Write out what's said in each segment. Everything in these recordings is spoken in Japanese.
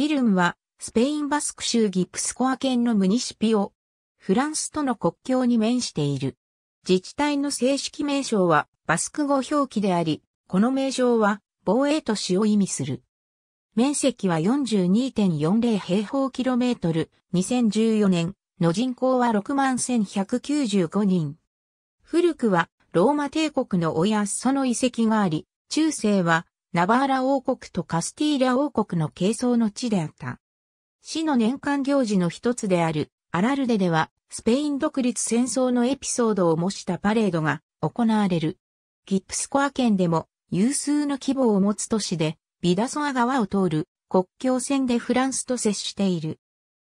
イルムは、スペインバスク州ギプスコア県のムニシピオ。フランスとの国境に面している。自治体の正式名称は、バスク語表記であり、この名称は、防衛都市を意味する。面積は42.40平方キロメートル、2014年の人口は61,195人。古くはローマ帝国の親その遺跡があり、中世はナバーラ王国とカスティーリャ王国の係争の地であった。市の年間行事の一つであるアラルデでは、スペイン独立戦争のエピソードを模したパレードが行われる。ギップスコア県でも有数の規模を持つ都市で、ビダソア川を通る国境線でフランスと接している。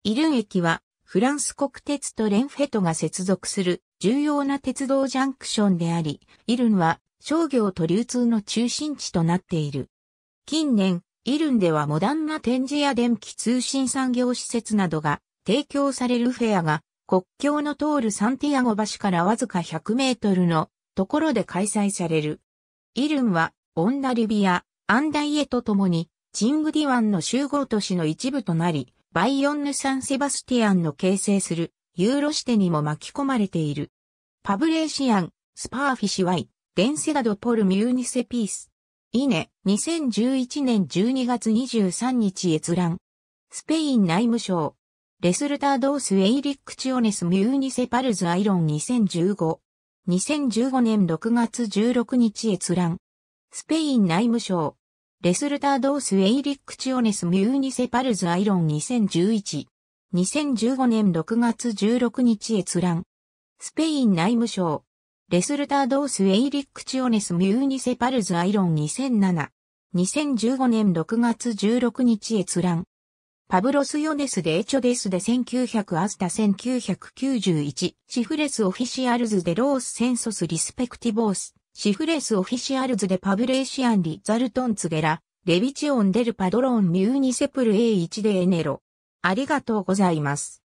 イルン駅はフランス国鉄とレンフェトが接続する重要な鉄道ジャンクションであり、イルンは商業と流通の中心地となっている。近年、イルンではモダンな展示や電気通信産業施設などが提供されるフェアが国境の通るサンティアゴ橋からわずか100メートルのところで開催される。イルンはオンダリビア、アンダイエと共にチングディワンの集合都市の一部となり、バイヨンヌ・サン・セバスティアンの形成するユーロシテにも巻き込まれている。パブレーシアン、スパーフィシワイ、デンセダドポルミューニセピース。イネ、2011年12月23日閲覧。スペイン内務省。レスルタードースエイリックチオネスミューニセパルズアイロン2015。2015年6月16日閲覧。スペイン内務省。レスルタードースエイリックチオネスミューニセパルズアイロン2011。2015年6月16日閲覧。スペイン内務省。レスルタードースエイリックチオネスミューニセパルズアイロン2007。2015年6月16日閲覧。パブロス・ヨネス・デエチョデスで1900アスタ1991シフレス・オフィシアルズ・デロース・センソス・リスペクティボースシフレス・オフィシアルズ・デパブレーシアン・リザルトン・ツゲラレビチオン・デル・パドロン・ミューニセプルエイチ・デ・エネロありがとうございます。